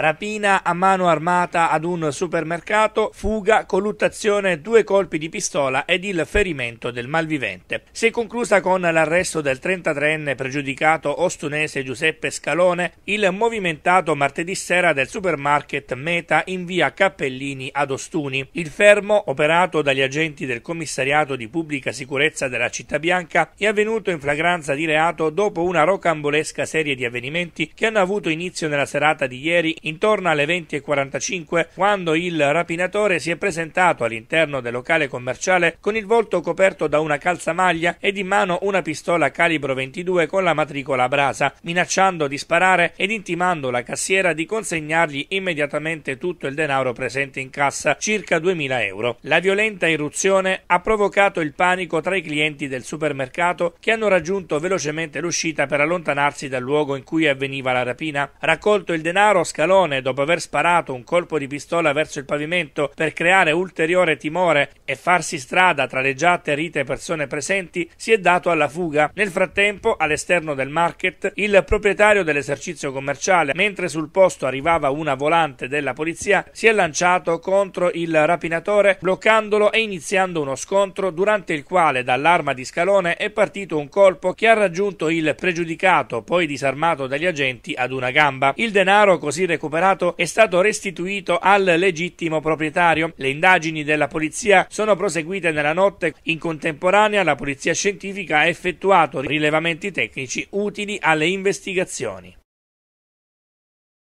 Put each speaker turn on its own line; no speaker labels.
rapina a mano armata ad un supermercato, fuga, colluttazione, due colpi di pistola ed il ferimento del malvivente. Si è conclusa con l'arresto del 33enne pregiudicato ostunese Giuseppe Scalone il movimentato martedì sera del supermarket Meta in via Cappellini ad Ostuni. Il fermo, operato dagli agenti del commissariato di pubblica sicurezza della Città Bianca, è avvenuto in flagranza di reato dopo una rocambolesca serie di avvenimenti che hanno avuto inizio nella serata di ieri intorno alle 20.45 quando il rapinatore si è presentato all'interno del locale commerciale con il volto coperto da una calzamaglia ed in mano una pistola calibro 22 con la matricola a brasa, minacciando di sparare ed intimando la cassiera di consegnargli immediatamente tutto il denaro presente in cassa, circa 2.000 euro. La violenta irruzione ha provocato il panico tra i clienti del supermercato che hanno raggiunto velocemente l'uscita per allontanarsi dal luogo in cui avveniva la rapina. Raccolto il denaro, scalò Melone, dopo aver sparato un colpo di pistola verso il pavimento per creare ulteriore timore e farsi strada tra le già atterrite persone presenti, si è dato alla fuga. Nel frattempo, all'esterno del market, il proprietario dell'esercizio commerciale, mentre sul posto arrivava una volante della polizia, si è lanciato contro il rapinatore, bloccandolo e iniziando uno scontro durante il quale dall'arma di scalone è partito un colpo che ha raggiunto il pregiudicato, poi disarmato dagli agenti ad una gamba. Il denaro così recuperato recuperato è stato restituito al legittimo proprietario. Le indagini della polizia sono proseguite nella notte. In contemporanea la polizia scientifica ha effettuato rilevamenti tecnici utili alle investigazioni.